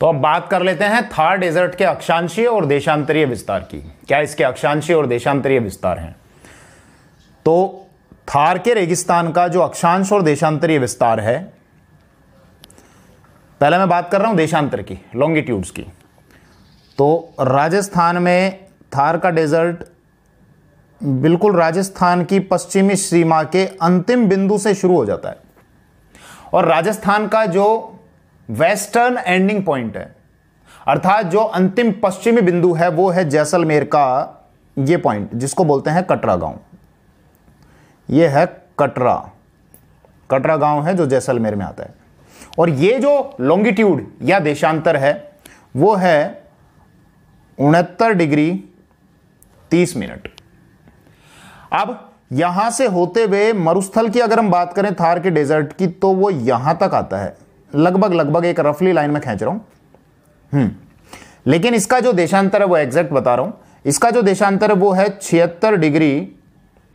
तो अब बात कर लेते हैं थार डेजर्ट के अक्षांशीय और देशांतरीय विस्तार की क्या इसके अक्षांशीय और देशांतरीय विस्तार हैं तो थार के रेगिस्तान का जो अक्षांश और देशांतरीय विस्तार है पहले मैं बात कर रहा हूं देशांतर की लॉन्गिट्यूड्स की तो राजस्थान में थार का डेजर्ट बिल्कुल राजस्थान की पश्चिमी सीमा के अंतिम बिंदु से शुरू हो जाता है और राजस्थान का जो वेस्टर्न एंडिंग पॉइंट है अर्थात जो अंतिम पश्चिमी बिंदु है वो है जैसलमेर का ये पॉइंट जिसको बोलते हैं कटरा गांव ये है कटरा कटरा गांव है जो जैसलमेर में आता है और ये जो लॉन्गिट्यूड या देशांतर है वो है उनहत्तर डिग्री तीस मिनट अब यहां से होते हुए मरुस्थल की अगर हम बात करें थार के डेजर्ट की तो वो यहां तक आता है लगभग लगभग एक रफली लाइन में खेच रहा हम्म लेकिन इसका जो देशांतर है वो एग्जैक्ट बता रहा हूं इसका जो देशांतर वो है छिहत्तर डिग्री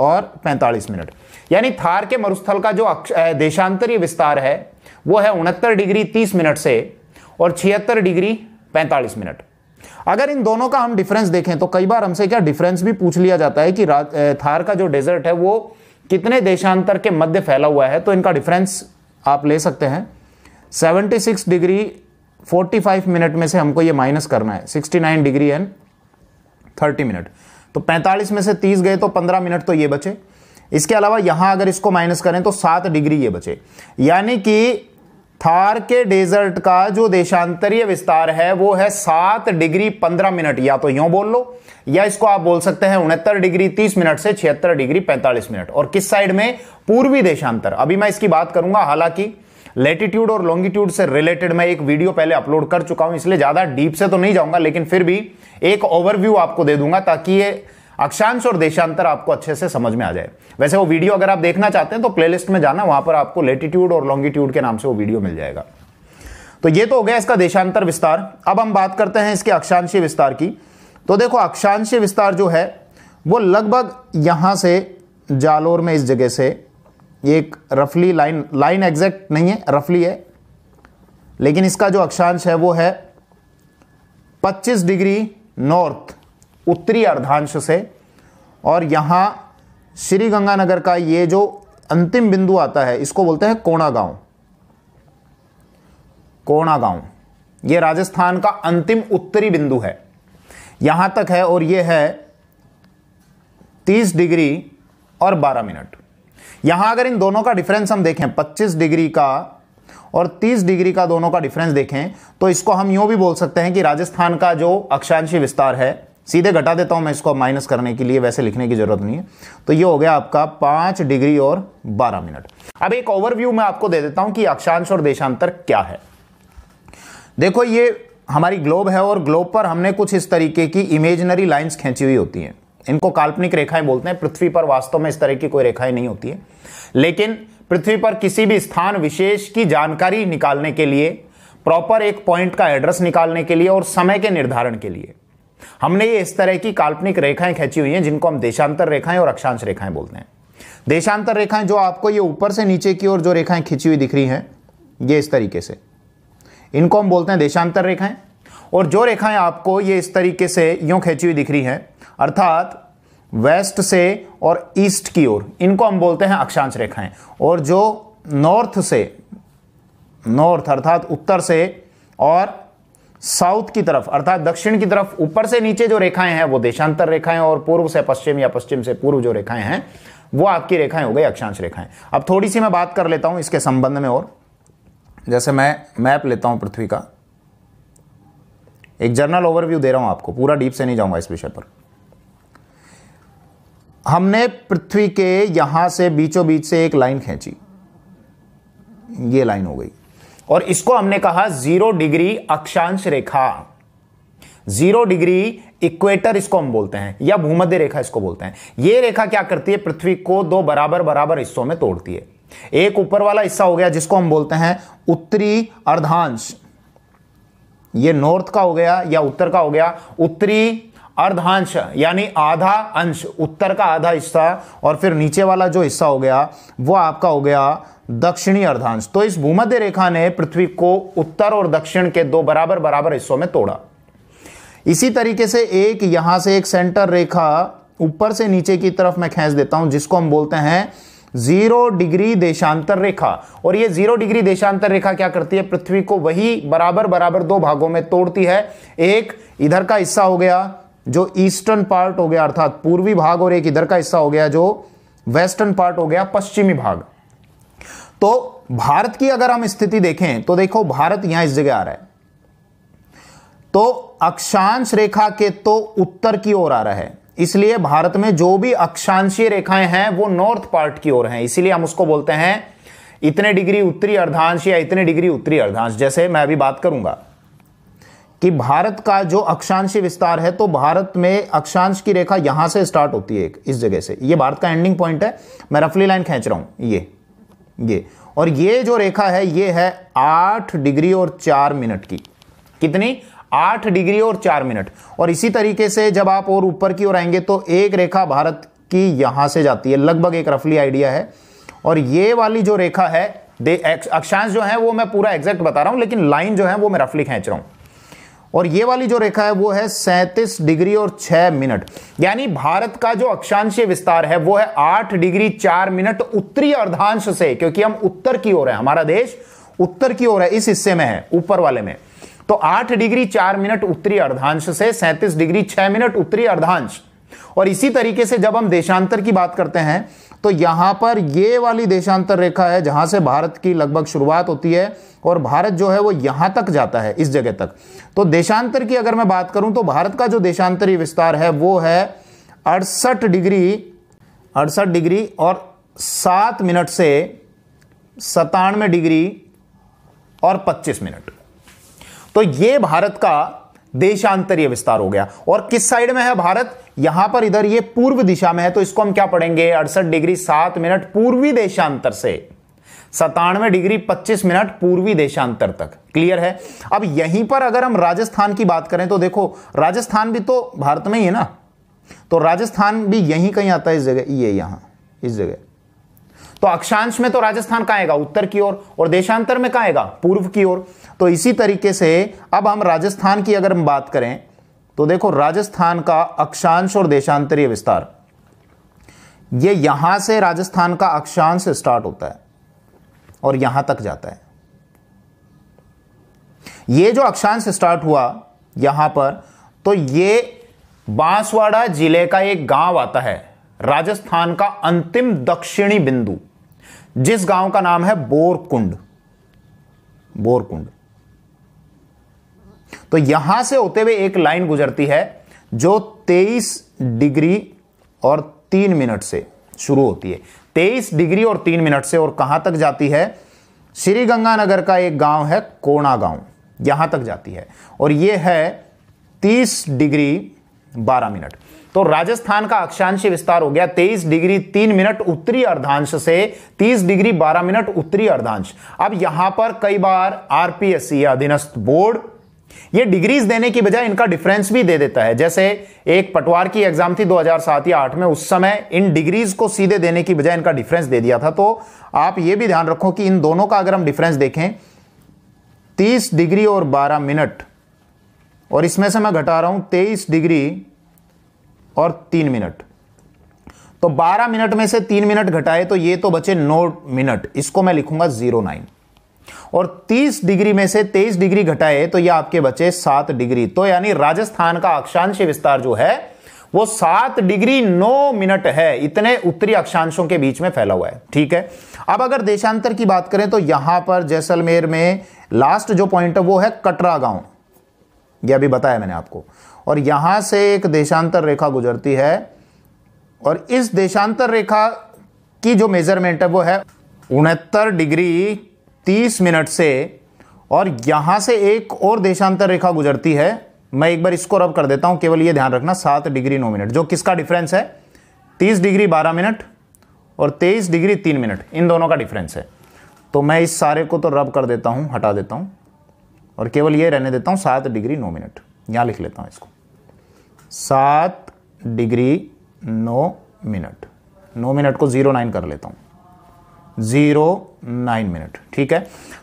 और 45 मिनट यानी थार के मरुस्थल का जो देशांतरीय विस्तार है वो है उनहत्तर डिग्री 30 मिनट से और छिहत्तर डिग्री 45 मिनट अगर इन दोनों का हम डिफरेंस देखें तो कई बार हमसे क्या डिफरेंस भी पूछ लिया जाता है कि थार का जो डेजर्ट है वो कितने देशांतर के मध्य फैला हुआ है तो इनका डिफरेंस आप ले सकते हैं 76 डिग्री 45 मिनट में से हमको ये माइनस करना है 69 डिग्री एंड 30 मिनट तो 45 में से 30 गए तो 15 मिनट तो ये बचे इसके अलावा यहां अगर इसको माइनस करें तो सात डिग्री ये बचे यानी कि थार के डेजर्ट का जो देशांतरीय विस्तार है वो है सात डिग्री पंद्रह मिनट या तो यूं बोल लो या इसको आप बोल सकते हैं उनहत्तर डिग्री तीस मिनट से छिहत्तर डिग्री पैंतालीस मिनट और किस साइड में पूर्वी देशांतर अभी मैं इसकी बात करूंगा हालांकि लेटीट्यूड और लॉन्गिट्यूड से रिलेटेड मैं एक वीडियो पहले अपलोड कर चुका हूं इसलिए ज़्यादा डीप से तो नहीं जाऊंगा लेकिन फिर भी एक ओवरव्यू आपको दे दूंगा ताकि ये अक्षांश और देशांतर आपको अच्छे से समझ में आ जाए वैसे वो वीडियो अगर आप देखना चाहते हैं तो प्लेलिस्ट में जाना वहां पर आपको लेटीट्यूड और लॉन्गिट्यूड के नाम से वो वीडियो मिल जाएगा तो ये तो हो गया इसका देशांतर विस्तार अब हम बात करते हैं इसके अक्षांशीय विस्तार की तो देखो अक्षांशीय विस्तार जो है वो लगभग यहां से जालोर में इस जगह से ये एक रफली लाइन लाइन एग्जैक्ट नहीं है रफली है लेकिन इसका जो अक्षांश है वो है 25 डिग्री नॉर्थ उत्तरी अर्धांश से और यहाँ श्री गंगानगर का ये जो अंतिम बिंदु आता है इसको बोलते हैं कोणा गांव कोणा गांव ये राजस्थान का अंतिम उत्तरी बिंदु है यहां तक है और ये है 30 डिग्री और 12 मिनट यहां अगर इन दोनों का डिफरेंस हम देखें 25 डिग्री का और 30 डिग्री का दोनों का डिफरेंस देखें तो इसको हम यूं भी बोल सकते हैं कि राजस्थान का जो अक्षांशी विस्तार है सीधे घटा देता हूं मैं इसको माइनस करने के लिए वैसे लिखने की जरूरत नहीं है तो ये हो गया आपका पांच डिग्री और बारह मिनट अब एक ओवरव्यू मैं आपको दे देता हूं कि अक्षांश और देशांतर क्या है देखो ये हमारी ग्लोब है और ग्लोब पर हमने कुछ इस तरीके की इमेजनरी लाइंस खींची हुई होती हैं इनको काल्पनिक रेखाएं बोलते हैं पृथ्वी पर वास्तव में इस तरह की कोई रेखाएं नहीं होती है लेकिन पृथ्वी पर किसी भी स्थान विशेष की जानकारी निकालने के लिए प्रॉपर एक पॉइंट का एड्रेस निकालने के लिए और समय के निर्धारण के लिए हमने ये इस तरह की काल्पनिक रेखाएं खींची हुई हैं जिनको हम देशांतर रेखाएं और अक्षांश रेखाएं बोलते हैं देशांतर रेखाएं जो आपको ये ऊपर से नीचे की ओर जो रेखाएं खींची हुई दिख रही हैं ये इस तरीके से इनको हम बोलते हैं देशांतर रेखाएं और जो रेखाएं आपको ये इस तरीके से यूं खींची हुई दिख रही हैं अर्थात वेस्ट से और ईस्ट की ओर इनको हम बोलते हैं अक्षांश रेखाएं और जो नॉर्थ से नॉर्थ अर्थात उत्तर से और साउथ की तरफ अर्थात दक्षिण की तरफ ऊपर से नीचे जो रेखाएं हैं वो देशांतर रेखाएं और पूर्व से पश्चिम या पश्चिम से पूर्व जो रेखाएं हैं वो आपकी रेखाएं हो गई अक्षांश रेखाएं अब थोड़ी सी मैं बात कर लेता हूं इसके संबंध में और जैसे मैं मैप लेता हूं पृथ्वी का एक जर्नल ओवरव्यू दे रहा हूं आपको पूरा डीप से नहीं जाऊंगा इस विषय पर हमने पृथ्वी के यहां से बीचों बीच से एक लाइन खींची ये लाइन हो गई और इसको हमने कहा जीरो डिग्री अक्षांश रेखा जीरो डिग्री इक्वेटर इसको हम बोलते हैं या भूमध्य रेखा इसको बोलते हैं यह रेखा क्या करती है पृथ्वी को दो बराबर बराबर हिस्सों में तोड़ती है एक ऊपर वाला हिस्सा हो गया जिसको हम बोलते हैं उत्तरी अर्धांश ये नॉर्थ का हो गया या उत्तर का हो गया उत्तरी अर्धांश यानी आधा अंश उत्तर का आधा हिस्सा और फिर नीचे वाला जो हिस्सा हो गया वो आपका हो गया दक्षिणी अर्धांश तो इस भूमध्य रेखा ने पृथ्वी को उत्तर और दक्षिण के दो बराबर बराबर हिस्सों में तोड़ा इसी तरीके से एक यहां से एक सेंटर रेखा ऊपर से नीचे की तरफ मैं खेच देता हूं जिसको हम बोलते हैं जीरो डिग्री देशांतर रेखा और ये जीरो डिग्री देशांतर रेखा क्या करती है पृथ्वी को वही बराबर बराबर दो भागों में तोड़ती है एक इधर का हिस्सा हो गया जो ईस्टर्न पार्ट हो गया अर्थात पूर्वी भाग और एक इधर का हिस्सा हो गया जो वेस्टर्न पार्ट हो गया पश्चिमी भाग तो भारत की अगर हम स्थिति देखें तो देखो भारत यहां इस जगह आ रहा है तो अक्षांश रेखा के तो उत्तर की ओर आ रहा है इसलिए भारत में जो भी अक्षांशीय रेखाएं हैं वो नॉर्थ पार्ट की ओर हैं इसीलिए हम उसको बोलते हैं इतने डिग्री उत्तरी अर्धांश या इतने डिग्री उत्तरी अर्धांश जैसे मैं अभी बात करूंगा कि भारत का जो अक्षांशी विस्तार है तो भारत में अक्षांश की रेखा यहां से स्टार्ट होती है एक इस जगह से ये भारत का एंडिंग पॉइंट है मैं रफली लाइन खींच रहा हूं ये ये और ये जो रेखा है ये है आठ डिग्री और चार मिनट की कितनी आठ डिग्री और चार मिनट और इसी तरीके से जब आप और ऊपर की ओर आएंगे तो एक रेखा भारत की यहां से जाती है लगभग एक रफली आइडिया है और ये वाली जो रेखा है अक्षांश जो है वो मैं पूरा एग्जैक्ट बता रहा हूं लेकिन लाइन जो है वो मैं रफली खींच रहा हूं और ये वाली जो रेखा है वो है सैंतीस डिग्री और छह मिनट यानी भारत का जो अक्षांशीय विस्तार है वो है आठ डिग्री चार मिनट उत्तरी अर्धांश से क्योंकि हम उत्तर की ओर है हमारा देश उत्तर की ओर है इस हिस्से में है ऊपर वाले में तो आठ डिग्री चार मिनट उत्तरी अर्धांश से सैंतीस डिग्री छह मिनट उत्तरी अर्धांश और इसी तरीके से जब हम देशांतर की बात करते हैं तो यहां पर ये वाली देशांतर रेखा है जहां से भारत की लगभग शुरुआत होती है और भारत जो है वो यहां तक जाता है इस जगह तक तो देशांतर की अगर मैं बात करूं तो भारत का जो देशांतरी विस्तार है वो है अड़सठ डिग्री अड़सठ डिग्री और सात मिनट से सतानवे डिग्री और पच्चीस मिनट तो ये भारत का देशांतरीय विस्तार हो गया और किस साइड में है भारत यहां पर इधर ये पूर्व दिशा में है तो इसको हम क्या पढ़ेंगे अड़सठ डिग्री सात मिनट पूर्वी देशांतर से सतानवे डिग्री पच्चीस मिनट पूर्वी देशांतर तक क्लियर है अब यहीं पर अगर हम राजस्थान की बात करें तो देखो राजस्थान भी तो भारत में ही है ना तो राजस्थान भी यहीं कहीं आता है इस जगह ये यहां इस जगह तो अक्षांश में तो राजस्थान का आएगा उत्तर की ओर और, और देशांतर में का आएगा पूर्व की ओर तो इसी तरीके से अब हम राजस्थान की अगर हम बात करें तो देखो राजस्थान का अक्षांश और देशांतरीय विस्तार ये यहां से राजस्थान का अक्षांश स्टार्ट होता है और यहां तक जाता है ये जो अक्षांश स्टार्ट हुआ यहां पर तो ये बांसवाड़ा जिले का एक गांव आता है राजस्थान का अंतिम दक्षिणी बिंदु जिस गांव का नाम है बोरकुंड बोरकुंड तो यहां से होते हुए एक लाइन गुजरती है जो 23 डिग्री और तीन मिनट से शुरू होती है 23 डिग्री और तीन मिनट से और कहां तक जाती है श्री गंगानगर का एक गांव है कोणा गांव यहां तक जाती है और यह है 30 डिग्री 12 मिनट तो राजस्थान का अक्षांश विस्तार हो गया 23 डिग्री 3 मिनट उत्तरी अर्धांश से 30 डिग्री 12 मिनट उत्तरी अर्धांश अब यहां पर कई बार आरपीएससी अधीनस्थ बोर्ड ये डिग्रीज देने की बजाय इनका डिफरेंस भी दे देता है जैसे एक पटवार की एग्जाम थी 2007 या 8 में उस समय इन डिग्रीज को सीधे देने की बजाय इनका डिफरेंस दे दिया था तो आप यह भी ध्यान रखो कि इन दोनों का अगर हम डिफरेंस देखें 30 डिग्री और 12 मिनट और इसमें से मैं घटा रहा हूं 23 डिग्री और तीन मिनट तो बारह मिनट में से तीन मिनट घटाए तो ये तो बचे नौ मिनट इसको मैं लिखूंगा जीरो नाइन और 30 डिग्री में से 23 डिग्री घटाए तो ये आपके बचे सात डिग्री तो यानी राजस्थान का अक्षांश विस्तार जो है वो सात डिग्री नौ मिनट है इतने उत्तरी अक्षांशों के बीच में फैला हुआ है ठीक है अब अगर देशांतर की बात करें तो यहां पर जैसलमेर में लास्ट जो पॉइंट है वो है कटरा गांव यह अभी बताया मैंने आपको और यहां से एक देशांतर रेखा गुजरती है और इस देशांतर रेखा की जो मेज़रमेंट है वो है उनहत्तर डिग्री तीस मिनट से और यहाँ से एक और देशांतर रेखा गुजरती है मैं एक बार इसको रब कर देता हूँ केवल ये ध्यान रखना सात डिग्री नौ मिनट जो किसका डिफरेंस है तीस डिग्री बारह मिनट और तेईस डिग्री तीन मिनट इन दोनों का डिफरेंस है तो मैं इस सारे को तो रब कर देता हूँ हटा देता हूँ और केवल ये रहने देता हूँ सात डिग्री नौ मिनट यहाँ लिख लेता हूँ इसको सात डिग्री नौ मिनट नौ मिनट को ज़ीरो नाइन कर लेता हूँ ज़ीरो नाइन मिनट ठीक है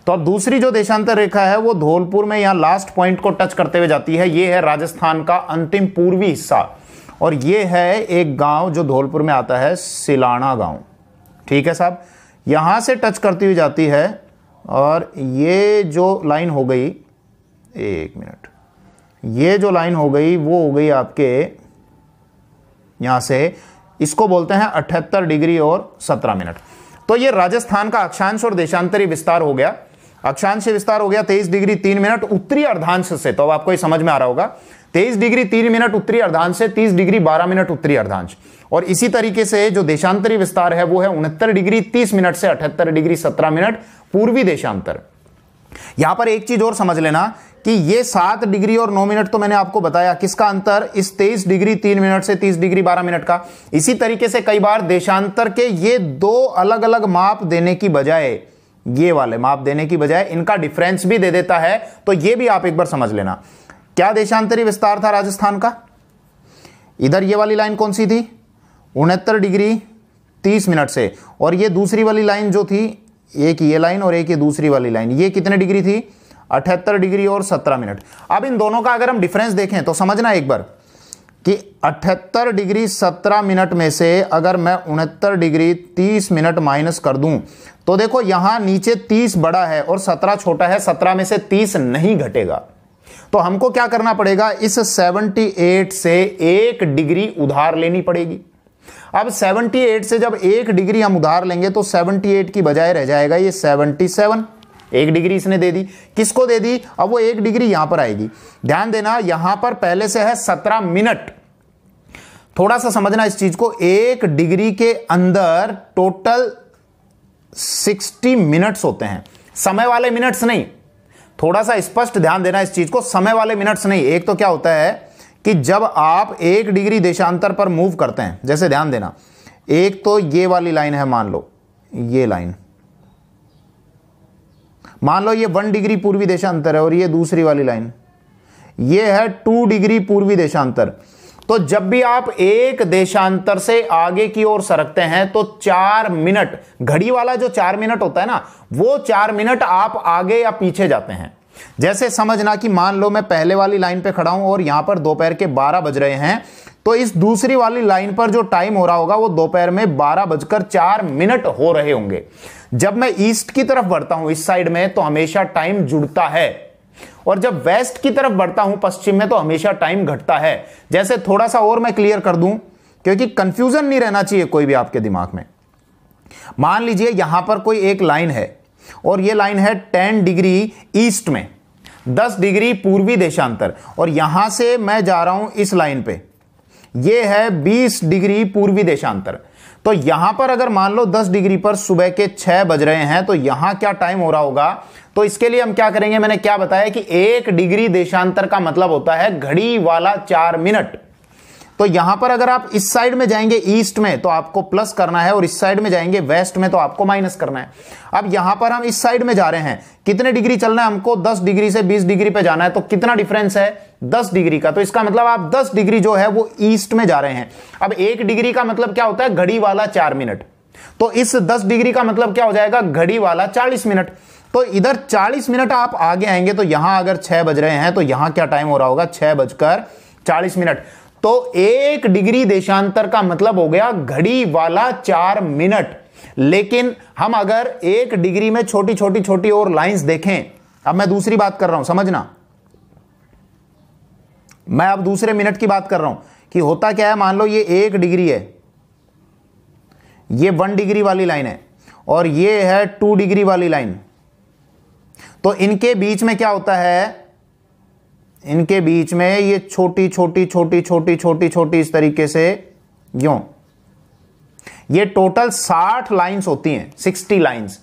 तो अब दूसरी जो देशांतर रेखा है वो धौलपुर में यहाँ लास्ट पॉइंट को टच करते हुए जाती है ये है राजस्थान का अंतिम पूर्वी हिस्सा और ये है एक गांव जो धौलपुर में आता है सिलाना गांव ठीक है साहब यहाँ से टच करती हुई जाती है और ये जो लाइन हो गई एक मिनट ये जो लाइन हो गई वो हो गई आपके यहां से इसको बोलते हैं अठहत्तर डिग्री और सत्रह मिनट तो ये राजस्थान का अक्षांश और देशांतरी विस्तार हो गया अक्षांश से विस्तार हो गया तेईस डिग्री तीन मिनट उत्तरी अर्धांश से तो अब आपको ये समझ में आ रहा होगा तेईस डिग्री तीन मिनट उत्तरी अर्धांश से तीस डिग्री बारह मिनट उत्तरी अर्धांश और इसी तरीके से जो देशांतरी विस्तार है वो है उनहत्तर डिग्री तीस मिनट से अठहत्तर डिग्री सत्रह मिनट पूर्वी देशांतर यहां पर एक चीज और समझ लेना कि ये सात डिग्री और नौ मिनट तो मैंने आपको बताया किसका अंतर इस तेईस डिग्री तीन मिनट से तीस डिग्री बारह मिनट का इसी तरीके से कई बार देशांतर के ये दो अलग अलग माप देने की बजाय ये वाले माप देने की बजाय इनका डिफरेंस भी दे देता है तो ये भी आप एक बार समझ लेना क्या देशांतरी विस्तार था राजस्थान का इधर ये वाली लाइन कौन सी थी उनहत्तर डिग्री तीस मिनट से और ये दूसरी वाली लाइन जो थी एक ये लाइन और एक ये दूसरी वाली लाइन ये कितने डिग्री थी अठहत्तर डिग्री और सत्रह मिनट अब इन दोनों का अगर हम डिफरेंस देखें तो समझना एक बार कि अठहत्तर डिग्री सत्रह मिनट में से अगर मैं उनहत्तर डिग्री तीस मिनट माइनस कर दूं तो देखो यहां नीचे तीस बड़ा है और सत्रह छोटा है सत्रह में से तीस नहीं घटेगा तो हमको क्या करना पड़ेगा इस सेवनटी एट से एक डिग्री उधार लेनी पड़ेगी अब 78 से जब एक डिग्री हम उधार लेंगे तो 78 की बजाय रह जाएगा ये 77 एक डिग्री इसने दे दी किसको दे दी अब वो एक डिग्री यहां पर आएगी ध्यान देना यहां पर पहले से है सत्रह मिनट थोड़ा सा समझना इस चीज को एक डिग्री के अंदर टोटल सिक्सटी मिनट्स होते हैं समय वाले मिनट्स नहीं थोड़ा सा स्पष्ट ध्यान देना इस चीज को समय वाले मिनट्स नहीं एक तो क्या होता है कि जब आप एक डिग्री देशांतर पर मूव करते हैं जैसे ध्यान देना एक तो ये वाली लाइन है मान लो ये लाइन मान लो ये वन डिग्री पूर्वी देशांतर है और ये दूसरी वाली लाइन ये है टू डिग्री पूर्वी देशांतर तो जब भी आप एक देशांतर से आगे की ओर सरकते हैं तो चार मिनट घड़ी वाला जो चार मिनट होता है ना वो चार मिनट आप आगे या पीछे जाते हैं जैसे समझना कि मान लो मैं पहले वाली लाइन पे खड़ा हूं और यहां पर दोपहर के 12 बज रहे हैं तो इस दूसरी वाली लाइन पर जो टाइम हो रहा होगा वो दोपहर में बारह बजकर चार मिनट हो रहे होंगे जब मैं ईस्ट की तरफ बढ़ता हूं इस साइड में तो हमेशा टाइम जुड़ता है और जब वेस्ट की तरफ बढ़ता हूं पश्चिम में तो हमेशा टाइम घटता है जैसे थोड़ा सा और मैं क्लियर कर दूं क्योंकि कंफ्यूजन नहीं रहना चाहिए कोई भी आपके दिमाग में मान लीजिए यहां पर कोई एक लाइन है और यह लाइन है टेन डिग्री ईस्ट में दस डिग्री पूर्वी देशांतर और यहां से मैं जा रहा हूं इस लाइन पे यह है बीस डिग्री पूर्वी देशांतर तो यहां पर अगर मान लो 10 डिग्री पर सुबह के 6 बज रहे हैं तो यहां क्या टाइम हो रहा होगा तो इसके लिए हम क्या करेंगे मैंने क्या बताया कि एक डिग्री देशांतर का मतलब होता है घड़ी वाला चार मिनट तो यहां पर अगर आप इस साइड में जाएंगे ईस्ट में तो आपको प्लस करना है और इस साइड में जाएंगे वेस्ट में तो आपको माइनस करना है अब यहां पर हम इस साइड में जा रहे हैं कितने डिग्री चलना है हमको 10 डिग्री से 20 डिग्री पे जाना है तो कितना डिफरेंस है 10 डिग्री का तो इसका मतलब आप 10 डिग्री जो है वो ईस्ट में जा रहे हैं अब एक डिग्री का मतलब क्या होता है घड़ी वाला चार मिनट तो इस दस डिग्री का मतलब क्या हो जाएगा घड़ी वाला चालीस मिनट तो इधर चालीस मिनट आप आगे आएंगे तो यहां अगर छह बज रहे हैं तो यहां क्या टाइम हो रहा होगा छह बजकर चालीस मिनट तो एक डिग्री देशांतर का मतलब हो गया घड़ी वाला चार मिनट लेकिन हम अगर एक डिग्री में छोटी छोटी छोटी और लाइंस देखें अब मैं दूसरी बात कर रहा हूं समझना मैं अब दूसरे मिनट की बात कर रहा हूं कि होता क्या है मान लो ये एक डिग्री है ये वन डिग्री वाली लाइन है और ये है टू डिग्री वाली लाइन तो इनके बीच में क्या होता है इनके बीच में ये छोटी छोटी छोटी छोटी छोटी छोटी इस तरीके से यो ये टोटल साठ लाइंस होती हैं सिक्सटी लाइंस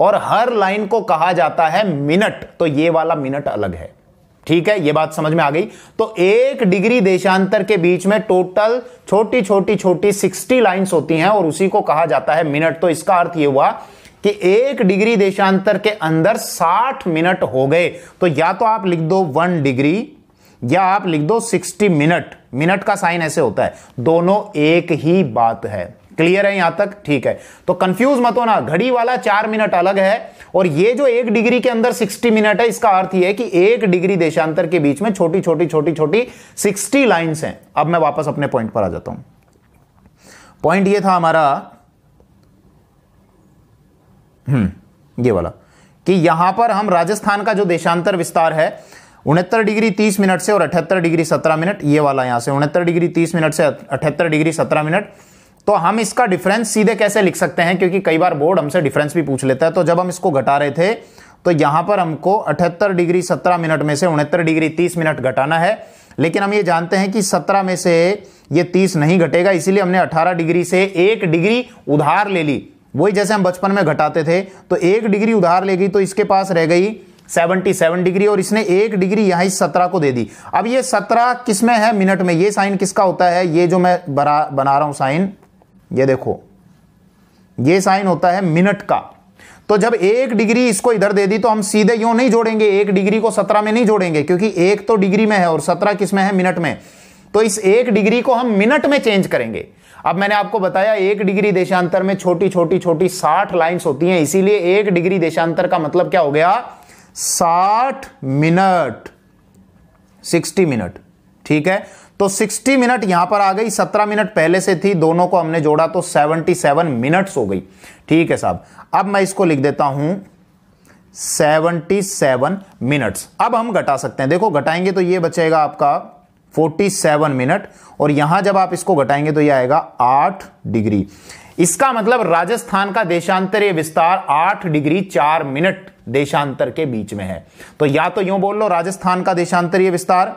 और हर लाइन को कहा जाता है मिनट तो ये वाला मिनट अलग है ठीक है ये बात समझ में आ गई तो एक डिग्री देशांतर के बीच में टोटल छोटी छोटी छोटी सिक्सटी लाइंस होती हैं और उसी को कहा जाता है मिनट तो इसका अर्थ ये हुआ कि एक डिग्री देशांतर के अंदर 60 मिनट हो गए तो या तो आप लिख दो वन डिग्री या आप लिख दो 60 मिनट मिनट का साइन ऐसे होता है दोनों एक ही बात है क्लियर है यहां तक ठीक है तो कंफ्यूज मत होना घड़ी वाला चार मिनट अलग है और ये जो एक डिग्री के अंदर 60 मिनट है इसका अर्थ यह है कि एक डिग्री देशांतर के बीच में छोटी छोटी छोटी छोटी 60 लाइंस हैं अब मैं वापस अपने पॉइंट पर आ जाता हूं पॉइंट ये था हमारा हम्म, ये वाला कि यहां पर हम राजस्थान का जो देशांतर विस्तार है उनहत्तर डिग्री तीस मिनट से और अठहत्तर डिग्री सत्रह मिनट ये वाला यहां से उनहत्तर डिग्री 30 मिनट से अठहत्तर डिग्री 17 मिनट तो हम इसका डिफरेंस सीधे कैसे लिख सकते हैं क्योंकि कई बार बोर्ड हमसे डिफरेंस भी पूछ लेता है तो जब हम इसको घटा रहे थे तो यहां पर हमको अठहत्तर डिग्री सत्रह मिनट में से उनहत्तर डिग्री तीस मिनट घटाना है लेकिन हम ये जानते हैं कि सत्रह में से ये तीस नहीं घटेगा इसीलिए हमने अठारह डिग्री से एक डिग्री उधार ले ली वही जैसे हम बचपन में घटाते थे तो एक डिग्री उधार ले गई तो इसके पास रह गई 77 डिग्री और इसने एक डिग्री यहाँ इस सत्रह को दे दी अब ये सत्रह किस में है मिनट में ये साइन किसका होता है ये जो मैं बना बना रहा हूँ साइन ये देखो ये साइन होता है मिनट का तो जब एक डिग्री इसको इधर दे दी तो हम सीधे यूं नहीं जोड़ेंगे एक डिग्री को सत्रह में नहीं जोड़ेंगे क्योंकि एक तो डिग्री में है और सत्रह किस में है मिनट में तो इस एक डिग्री को हम मिनट में चेंज करेंगे अब मैंने आपको बताया एक डिग्री देशांतर में छोटी छोटी छोटी साठ लाइन्स होती हैं इसीलिए एक डिग्री देशांतर का मतलब क्या हो गया साठ मिनट सिक्सटी मिनट ठीक है तो सिक्सटी मिनट यहां पर आ गई सत्रह मिनट पहले से थी दोनों को हमने जोड़ा तो सेवनटी सेवन मिनट्स हो गई ठीक है साहब अब मैं इसको लिख देता हूं सेवनटी सेवन मिनट्स अब हम घटा सकते हैं देखो घटाएंगे तो ये बचेगा आपका 47 मिनट और यहां जब आप इसको घटाएंगे तो यह आएगा 8 डिग्री इसका मतलब राजस्थान का देशांतरीय विस्तार 8 डिग्री 4 मिनट देशांतर के बीच में है तो या तो यूं बोल लो राजस्थान का देशांतरीय विस्तार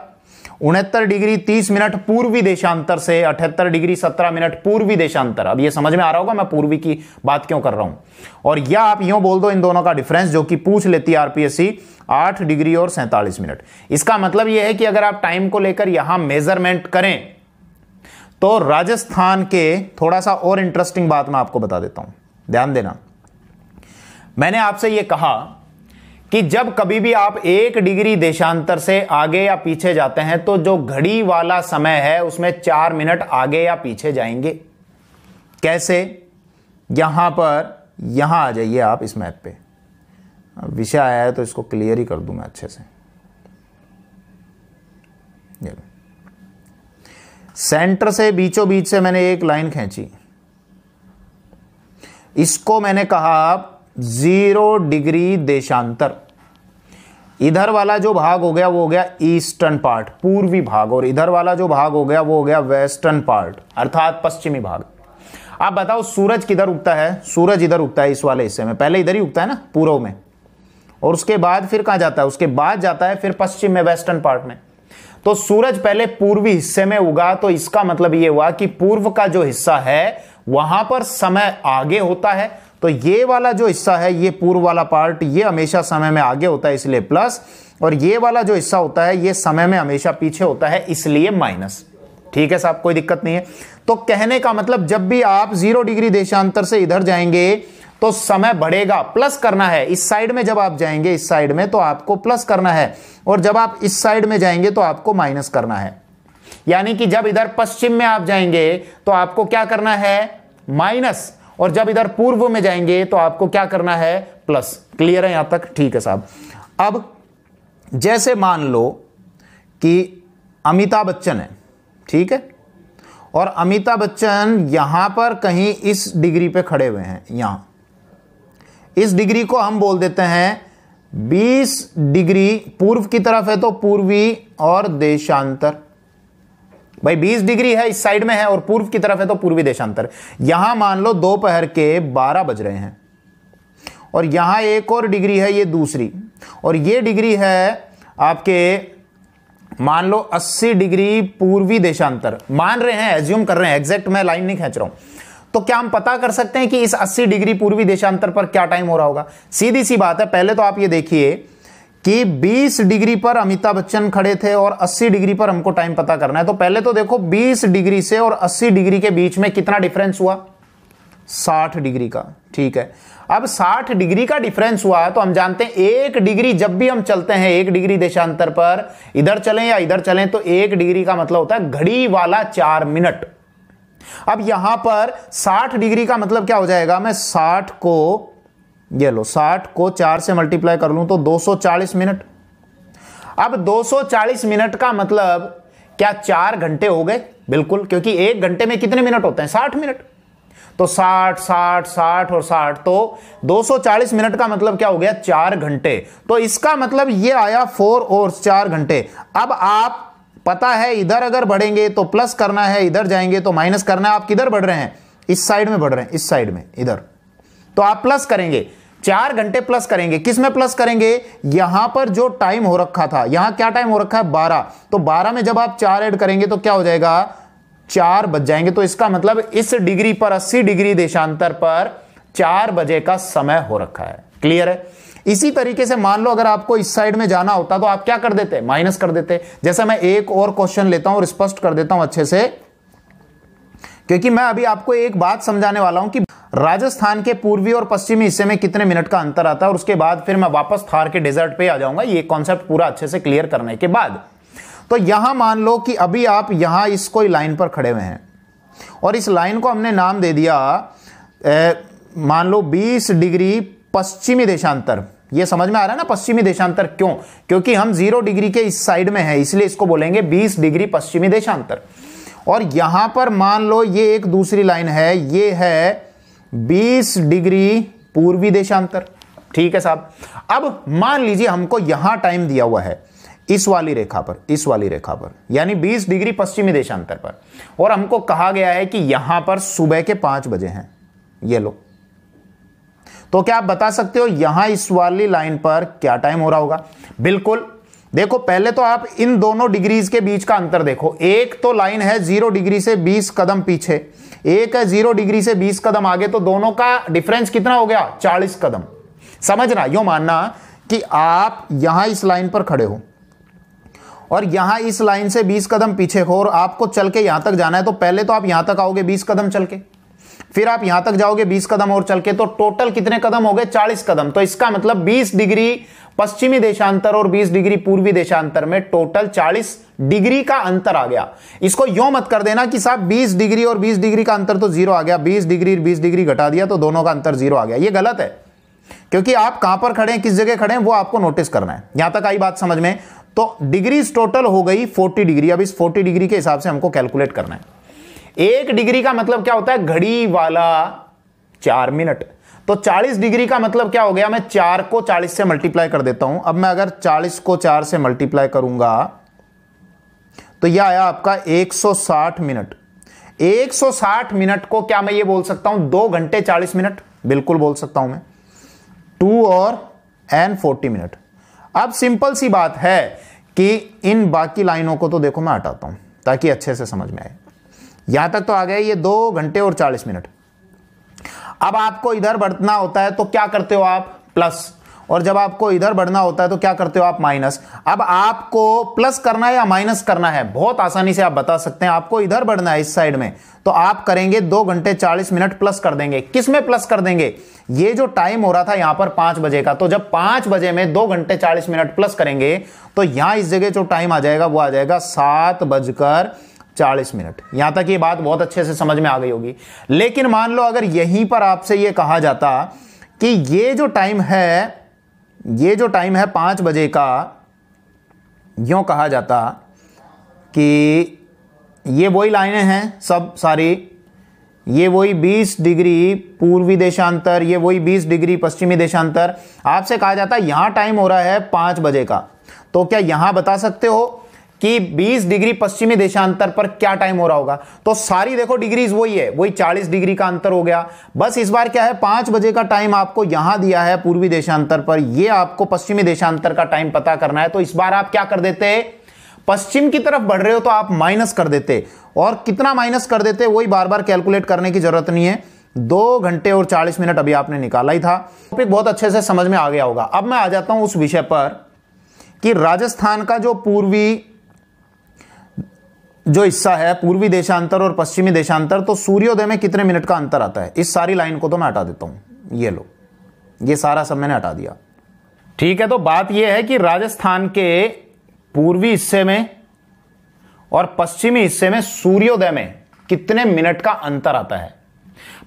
उनहत्तर डिग्री तीस मिनट पूर्वी देशांतर से अठहत्तर डिग्री सत्रह मिनट पूर्वी देशांतर अब ये समझ में आ रहा होगा मैं पूर्वी की बात क्यों कर रहा हूं और या आप यूं बोल दो इन दोनों का डिफरेंस जो कि पूछ लेती है आरपीएससी आठ डिग्री और सैंतालीस मिनट इसका मतलब यह है कि अगर आप टाइम को लेकर यहां मेजरमेंट करें तो राजस्थान के थोड़ा सा और इंटरेस्टिंग बात मैं आपको बता देता हूं ध्यान देना मैंने आपसे यह कहा कि जब कभी भी आप एक डिग्री देशांतर से आगे या पीछे जाते हैं तो जो घड़ी वाला समय है उसमें चार मिनट आगे या पीछे जाएंगे कैसे यहां पर यहां आ जाइए आप इस मैप पे विषय आया है तो इसको क्लियर ही कर दूं मैं अच्छे से सेंटर से बीचों बीच से मैंने एक लाइन खींची इसको मैंने कहा आप जीरो डिग्री देशांतर इधर वाला जो भाग हो गया वो हो गया ईस्टर्न पार्ट पूर्वी भाग और इधर वाला जो भाग हो गया वो हो गया वेस्टर्न पार्ट अर्थात पश्चिमी भाग आप बताओ सूरज किधर उगता है सूरज इधर उगता है इस वाले हिस्से में पहले इधर ही उगता है ना पूर्व में और उसके बाद फिर कहा जाता है उसके बाद जाता है फिर पश्चिम में वेस्टर्न पार्ट में तो सूरज पहले पूर्वी हिस्से में उगा तो इसका मतलब यह हुआ कि पूर्व का जो हिस्सा है वहां पर समय आगे होता है तो ये वाला जो हिस्सा है ये पूर्व वाला पार्ट ये हमेशा समय में आगे होता है इसलिए प्लस और ये वाला जो हिस्सा होता है ये समय में हमेशा पीछे होता है इसलिए माइनस ठीक है साहब कोई दिक्कत नहीं है तो कहने का मतलब जब भी आप जीरो डिग्री देशांतर से इधर जाएंगे तो समय बढ़ेगा प्लस करना है इस साइड में जब आप जाएंगे इस साइड में तो आपको प्लस करना है और जब आप इस साइड में जाएंगे तो आपको माइनस करना है यानी कि जब इधर पश्चिम में आप जाएंगे तो आपको क्या करना है माइनस और जब इधर पूर्व में जाएंगे तो आपको क्या करना है प्लस क्लियर है यहां तक ठीक है साहब अब जैसे मान लो कि अमिताभ बच्चन है ठीक है और अमिताभ बच्चन यहां पर कहीं इस डिग्री पे खड़े हुए हैं यहां इस डिग्री को हम बोल देते हैं 20 डिग्री पूर्व की तरफ है तो पूर्वी और देशांतर भाई बीस डिग्री है इस साइड में है और पूर्व की तरफ है तो पूर्वी देशांतर यहां मान लो दोपहर के बारह बज रहे हैं और यहां एक और डिग्री है ये दूसरी और ये डिग्री है आपके मान लो 80 डिग्री पूर्वी देशांतर मान रहे हैं एज्यूम कर रहे हैं एग्जैक्ट मैं लाइन नहीं खींच रहा हूं तो क्या हम पता कर सकते हैं कि इस 80 डिग्री पूर्वी देशांतर पर क्या टाइम हो रहा होगा सीधी सी बात है पहले तो आप ये देखिए कि 20 डिग्री पर अमिताभ बच्चन खड़े थे और 80 डिग्री पर हमको टाइम पता करना है तो पहले तो देखो 20 डिग्री से और 80 डिग्री के बीच में कितना डिफरेंस हुआ 60 डिग्री का ठीक है अब 60 डिग्री का डिफरेंस हुआ है तो हम जानते हैं एक डिग्री जब भी हम चलते हैं एक डिग्री देशांतर पर इधर चलें या इधर चलें तो एक डिग्री का मतलब होता है घड़ी वाला चार मिनट अब यहां पर 60 डिग्री का मतलब क्या हो जाएगा मैं 60 को ये लो 60 को 4 से मल्टीप्लाई कर लूं तो 240 मिनट अब 240 मिनट का मतलब क्या चार घंटे हो गए बिल्कुल क्योंकि एक घंटे में कितने मिनट होते हैं 60 मिनट तो 60 60 60 और 60 तो 240 मिनट का मतलब क्या हो गया चार घंटे तो इसका मतलब ये आया फोर और चार घंटे अब आप पता है इधर अगर बढ़ेंगे तो प्लस करना है इधर जाएंगे तो माइनस करना है आप किधर बढ़ रहे हैं इस साइड में बढ़ रहे हैं इस साइड में इधर तो आप प्लस करेंगे चार घंटे प्लस करेंगे किस में प्लस करेंगे यहां पर जो टाइम हो रखा था यहां क्या टाइम हो रखा है बारह तो बारह में जब आप चार एड करेंगे तो क्या हो जाएगा चार बज जाएंगे तो इसका मतलब इस डिग्री पर अस्सी डिग्री देशांतर पर चार बजे का समय हो रखा है क्लियर है इसी तरीके से मान लो अगर आपको इस साइड में जाना होता तो आप क्या कर देते माइनस कर देते जैसा मैं एक और क्वेश्चन लेता हूं और स्पष्ट कर देता हूं अच्छे से क्योंकि मैं अभी आपको एक बात समझाने वाला हूं कि राजस्थान के पूर्वी और पश्चिमी हिस्से में कितने मिनट का अंतर आता है और उसके बाद फिर मैं वापस थार के डेजर्ट पे आ जाऊंगा ये कॉन्सेप्ट पूरा अच्छे से क्लियर करने के बाद तो यहां मान लो कि अभी आप यहां इस कोई लाइन पर खड़े हुए हैं और इस लाइन को हमने नाम दे दिया ए, मान लो 20 डिग्री पश्चिमी देशांतर ये समझ में आ रहा है ना पश्चिमी देशांतर क्यों क्योंकि हम जीरो डिग्री के इस साइड में है इसलिए इसको बोलेंगे बीस डिग्री पश्चिमी देशांतर और यहां पर मान लो ये एक दूसरी लाइन है ये है 20 डिग्री पूर्वी देशांतर ठीक है साहब अब मान लीजिए हमको यहां टाइम दिया हुआ है इस वाली रेखा पर इस वाली रेखा पर यानी 20 डिग्री पश्चिमी देशांतर पर और हमको कहा गया है कि यहां पर सुबह के पांच बजे हैं ये लो तो क्या आप बता सकते हो यहां इस वाली लाइन पर क्या टाइम हो रहा होगा बिल्कुल देखो पहले तो आप इन दोनों डिग्रीज के बीच का अंतर देखो एक तो लाइन है जीरो डिग्री से बीस कदम पीछे एक है जीरो डिग्री से बीस कदम आगे तो दोनों का डिफरेंस कितना हो गया चालीस कदम समझना यो मानना कि आप यहां इस लाइन पर खड़े हो और यहां इस लाइन से बीस कदम पीछे हो और आपको चल के यहां तक जाना है तो पहले तो आप यहां तक आओगे बीस कदम चल के फिर आप यहां तक जाओगे 20 कदम और चल के तो टोटल कितने कदम हो गए 40 कदम तो इसका मतलब 20 डिग्री पश्चिमी देशांतर और 20 डिग्री पूर्वी देशांतर में टोटल 40 डिग्री का अंतर आ गया इसको यो मत कर देना कि साहब 20 डिग्री और 20 डिग्री का अंतर तो जीरो आ गया 20 डिग्री 20 डिग्री घटा दिया तो दोनों का अंतर जीरो आ गया ये गलत है क्योंकि आप कहां पर खड़े हैं किस जगह खड़े हैं वो आपको नोटिस करना है यहां तक आई बात समझ में तो डिग्रीज टोटल हो गई फोर्टी डिग्री अब इस फोर्टी डिग्री के हिसाब से हमको कैलकुलेट करना है एक डिग्री का मतलब क्या होता है घड़ी वाला चार मिनट तो 40 डिग्री का मतलब क्या हो गया मैं चार को 40 से मल्टीप्लाई कर देता हूं अब मैं अगर 40 को चार से मल्टीप्लाई करूंगा तो यह आया आपका 160 मिनट 160 मिनट को क्या मैं ये बोल सकता हूं दो घंटे 40 मिनट बिल्कुल बोल सकता हूं मैं टू और एन 40 मिनट अब सिंपल सी बात है कि इन बाकी लाइनों को तो देखो मैं हटाता हूं ताकि अच्छे से समझ में आए यहां तक तो आ गया ये दो घंटे और चालीस मिनट अब आपको इधर बढ़ना होता है तो क्या करते हो आप प्लस और जब आपको इधर बढ़ना होता है तो क्या करते हो आप माइनस अब आपको प्लस करना है या माइनस करना है बहुत आसानी से आप बता सकते हैं आपको इधर बढ़ना है इस साइड में तो आप करेंगे दो घंटे चालीस मिनट प्लस कर देंगे किस में प्लस कर देंगे ये जो टाइम हो रहा था यहां पर पांच बजे का तो जब पांच बजे में दो घंटे चालीस मिनट प्लस करेंगे तो यहां इस जगह जो टाइम आ जाएगा वो आ जाएगा सात बजकर चालीस मिनट यहां तक ये बात बहुत अच्छे से समझ में आ गई होगी लेकिन मान लो अगर यहीं पर आपसे ये कहा जाता कि ये जो टाइम है ये जो टाइम है पांच बजे का यूँ कहा जाता कि ये वही लाइनें हैं सब सारी ये वही 20 डिग्री पूर्वी देशांतर ये वही 20 डिग्री पश्चिमी देशांतर आपसे कहा जाता है यहां टाइम हो रहा है पांच बजे का तो क्या यहां बता सकते हो कि 20 डिग्री पश्चिमी देशांतर पर क्या टाइम हो रहा होगा तो सारी देखो डिग्रीज वही है वही 40 डिग्री का अंतर हो गया बस इस बार क्या है पांच बजे का टाइम आपको यहां दिया है पूर्वी देशांतर पर यह आपको पश्चिमी देशांतर का टाइम पता करना है तो इस बार आप क्या कर देते हैं पश्चिम की तरफ बढ़ रहे हो तो आप माइनस कर देते और कितना माइनस कर देते वही बार बार कैलकुलेट करने की जरूरत नहीं है दो घंटे और चालीस मिनट अभी आपने निकाला ही था टॉपिक बहुत अच्छे से समझ में आ गया होगा अब मैं आ जाता हूं उस विषय पर कि राजस्थान का जो पूर्वी जो हिस्सा है पूर्वी देशांतर और पश्चिमी देशांतर तो सूर्योदय में कितने मिनट का अंतर आता है इस सारी लाइन को तो मैं हटा देता हूं ये लो ये सारा सब मैंने हटा दिया ठीक है तो बात यह है कि राजस्थान के पूर्वी हिस्से में और पश्चिमी हिस्से में सूर्योदय में कितने मिनट का अंतर आता है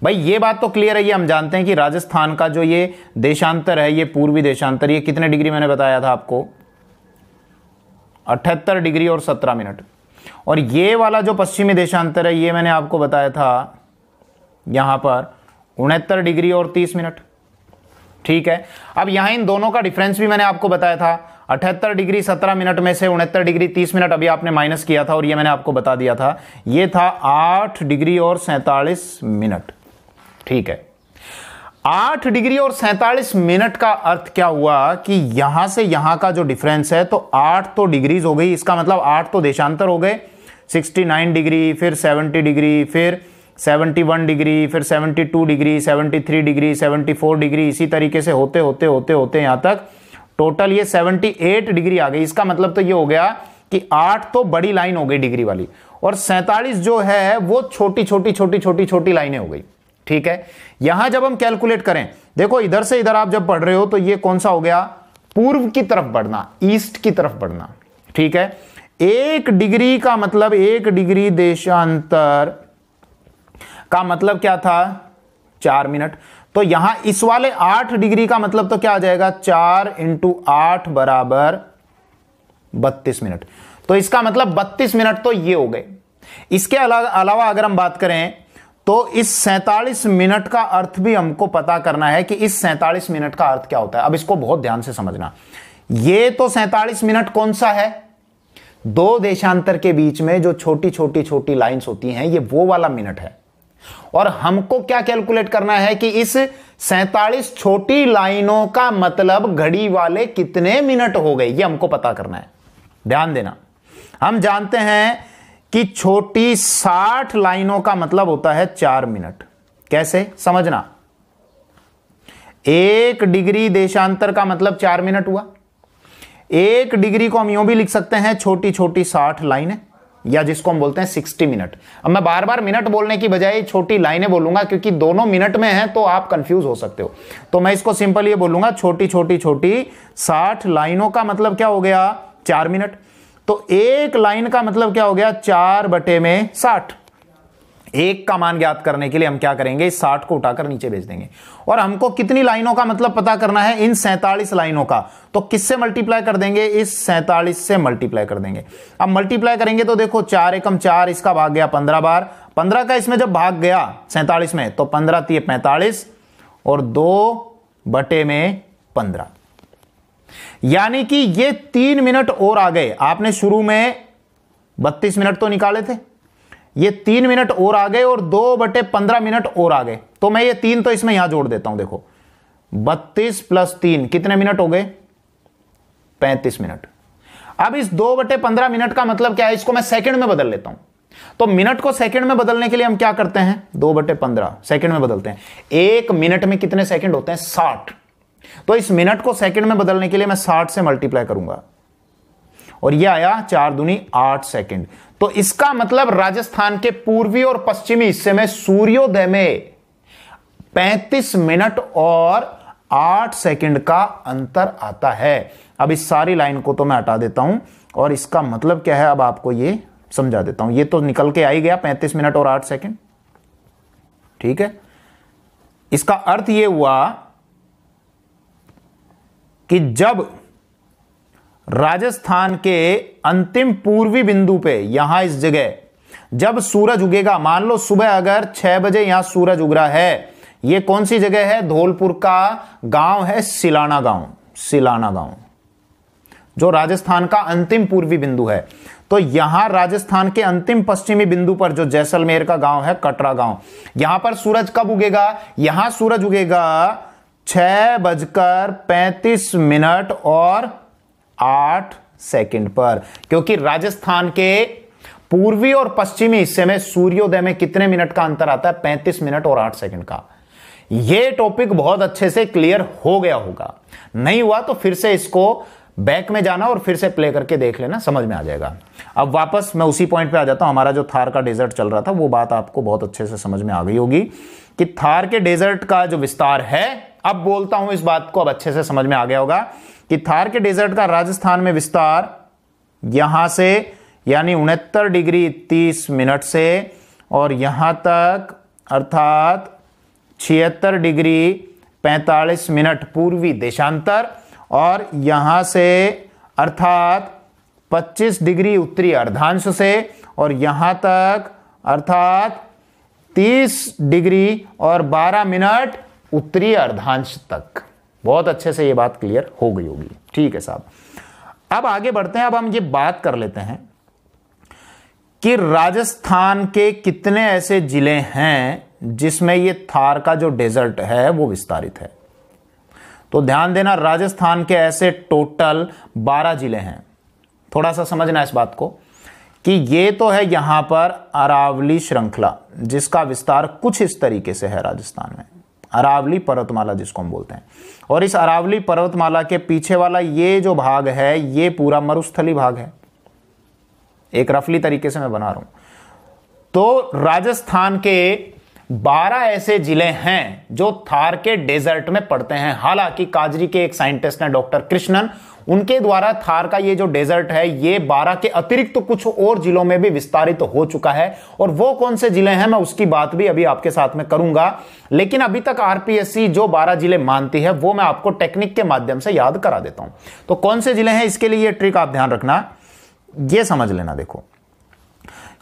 भाई ये बात तो क्लियर है ये हम जानते हैं कि राजस्थान का जो ये देशांतर है ये पूर्वी देशांतर ये कितने डिग्री मैंने बताया था आपको अठहत्तर डिग्री और सत्रह मिनट और ये वाला जो पश्चिमी देशांतर है ये मैंने आपको बताया था यहां पर उनहत्तर डिग्री और तीस मिनट ठीक है अब यहां इन दोनों का डिफरेंस भी मैंने आपको बताया था अठहत्तर डिग्री सत्रह मिनट में से उनहत्तर डिग्री तीस मिनट अभी आपने माइनस किया था और ये मैंने आपको बता दिया था ये था आठ डिग्री और सैतालीस मिनट ठीक है आठ डिग्री और सैतालीस मिनट का अर्थ क्या हुआ कि यहां से यहां का जो डिफरेंस है तो आठ तो डिग्रीज हो गई इसका मतलब आठ तो देशांतर हो गए 69 डिग्री फिर 70 डिग्री फिर 71 डिग्री फिर 72 डिग्री 73 डिग्री 74 डिग्री इसी तरीके से होते होते होते होते यहाँ तक टोटल ये 78 डिग्री आ गई इसका मतलब तो ये हो गया कि आठ तो बड़ी लाइन हो गई डिग्री वाली और सैंतालीस जो है वो छोटी छोटी छोटी छोटी छोटी लाइनें हो गई ठीक है यहां जब हम कैलकुलेट करें देखो इधर से इधर आप जब पढ़ रहे हो तो ये कौन सा हो गया पूर्व की तरफ बढ़ना ईस्ट की तरफ बढ़ना ठीक है एक डिग्री का मतलब एक डिग्री देशांतर का मतलब क्या था चार मिनट तो यहां इस वाले आठ डिग्री का मतलब तो क्या आ जाएगा चार इंटू आठ बराबर बत्तीस मिनट तो इसका मतलब बत्तीस मिनट तो ये हो गए इसके अलावा अगर हम बात करें तो इस सैतालीस मिनट का अर्थ भी हमको पता करना है कि इस सैतालीस मिनट का अर्थ क्या होता है अब इसको बहुत ध्यान से समझना ये तो सैतालीस मिनट कौन सा है दो देशांतर के बीच में जो छोटी छोटी छोटी लाइंस होती हैं ये वो वाला मिनट है और हमको क्या कैलकुलेट करना है कि इस सैतालीस छोटी लाइनों का मतलब घड़ी वाले कितने मिनट हो गए ये हमको पता करना है ध्यान देना हम जानते हैं कि छोटी साठ लाइनों का मतलब होता है चार मिनट कैसे समझना एक डिग्री देशांतर का मतलब चार मिनट हुआ एक डिग्री को हम यूं भी लिख सकते हैं छोटी छोटी साठ लाइनें या जिसको हम बोलते हैं सिक्सटी मिनट अब मैं बार बार मिनट बोलने की बजाय छोटी लाइनें बोलूंगा क्योंकि दोनों मिनट में हैं तो आप कंफ्यूज हो सकते हो तो मैं इसको सिंपल ये बोलूंगा छोटी छोटी छोटी साठ लाइनों का मतलब क्या हो गया चार मिनट तो एक लाइन का मतलब क्या हो गया चार बटे में साठ एक का मान ज्ञात करने के लिए हम क्या करेंगे इस साठ को उठाकर नीचे भेज देंगे और हमको कितनी लाइनों का मतलब पता करना है इन सैंतालीस लाइनों का तो किससे मल्टीप्लाई कर देंगे इस सैंतालीस से मल्टीप्लाई कर देंगे अब मल्टीप्लाई करेंगे तो देखो चार एकम चार इसका भाग गया पंद्रह बार पंद्रह का इसमें जब भाग गया सैंतालीस में तो पंद्रह तीय पैंतालीस और दो बटे में पंद्रह यानी कि ये तीन मिनट और आ गए आपने शुरू में बत्तीस मिनट तो निकाले थे ये तीन मिनट और आ गए और दो बटे पंद्रह मिनट और आ गए तो मैं ये तीन तो इसमें यहां जोड़ देता हूं देखो बत्तीस प्लस तीन कितने मिनट हो गए पैंतीस मिनट अब इस दो बटे पंद्रह मिनट का मतलब क्या है इसको मैं सेकंड में बदल लेता हूं तो मिनट को सेकंड में बदलने के लिए हम क्या करते हैं दो बटे पंद्रह सेकंड में बदलते हैं एक मिनट में कितने सेकंड होते हैं साठ तो इस मिनट को सेकंड में बदलने के लिए मैं 60 से मल्टीप्लाई करूंगा और यह आया चार दुनी आठ सेकंड तो इसका मतलब राजस्थान के पूर्वी और पश्चिमी हिस्से में सूर्योदय में 35 मिनट और 8 सेकंड का अंतर आता है अब इस सारी लाइन को तो मैं हटा देता हूं और इसका मतलब क्या है अब आपको ये समझा देता हूं ये तो निकल के आ गया 35 मिनट और 8 सेकंड ठीक है इसका अर्थ ये हुआ कि जब राजस्थान के अंतिम पूर्वी बिंदु पे यहां इस जगह जब सूरज उगेगा मान लो सुबह अगर छह बजे यहां सूरज उग रहा है यह कौन सी जगह है धौलपुर का गांव है सिलाना गांव सिलाना गांव जो राजस्थान का अंतिम पूर्वी बिंदु है तो यहां राजस्थान के अंतिम पश्चिमी बिंदु पर जो जैसलमेर का गांव है कटरा गांव यहां पर सूरज कब उगेगा यहां सूरज उगेगा छह बजकर पैंतीस मिनट और आठ सेकंड पर क्योंकि राजस्थान के पूर्वी और पश्चिमी हिस्से में सूर्योदय में कितने मिनट का अंतर आता है पैंतीस मिनट और आठ सेकंड का यह टॉपिक बहुत अच्छे से क्लियर हो गया होगा नहीं हुआ तो फिर से इसको बैक में जाना और फिर से प्ले करके देख लेना समझ में आ जाएगा अब वापस मैं उसी पॉइंट पे आ जाता हूँ हमारा जो थार का डेजर्ट चल रहा था वो बात आपको बहुत अच्छे से समझ में आ गई होगी कि थार के डेजर्ट का जो विस्तार है अब बोलता हूं इस बात को अब अच्छे से समझ में आ गया होगा कि थार के डेजर्ट का राजस्थान में विस्तार यहां से यानी उनहत्तर डिग्री तीस मिनट से और यहां तक अर्थात छिहत्तर डिग्री पैंतालीस मिनट पूर्वी देशांतर और यहां से अर्थात 25 डिग्री उत्तरी अर्धांश से और यहां तक अर्थात 30 डिग्री और 12 मिनट उत्तरी अर्धांश तक बहुत अच्छे से ये बात क्लियर हो गई होगी ठीक है साहब अब आगे बढ़ते हैं अब हम ये बात कर लेते हैं कि राजस्थान के कितने ऐसे जिले हैं जिसमें ये थार का जो डेजर्ट है वो विस्तारित है तो ध्यान देना राजस्थान के ऐसे टोटल 12 जिले हैं थोड़ा सा समझना इस बात को कि ये तो है यहां पर अरावली श्रृंखला जिसका विस्तार कुछ इस तरीके से है राजस्थान में अरावली पर्वतमाला जिसको हम बोलते हैं और इस अरावली पर्वतमाला के पीछे वाला ये जो भाग है ये पूरा मरुस्थली भाग है एक रफली तरीके से मैं बना रहा हूं तो राजस्थान के बारह ऐसे जिले हैं जो थार के डेजर्ट में पड़ते हैं हालांकि काजरी के एक साइंटिस्ट हैं डॉक्टर कृष्णन उनके द्वारा थार का ये जो डेजर्ट है ये बारह के अतिरिक्त तो कुछ और जिलों में भी विस्तारित तो हो चुका है और वो कौन से जिले हैं मैं उसकी बात भी अभी आपके साथ में करूंगा लेकिन अभी तक आरपीएससी जो बारह जिले मानती है वो मैं आपको टेक्निक के माध्यम से याद करा देता हूं तो कौन से जिले हैं इसके लिए ये ट्रिक आप ध्यान रखना ये समझ लेना देखो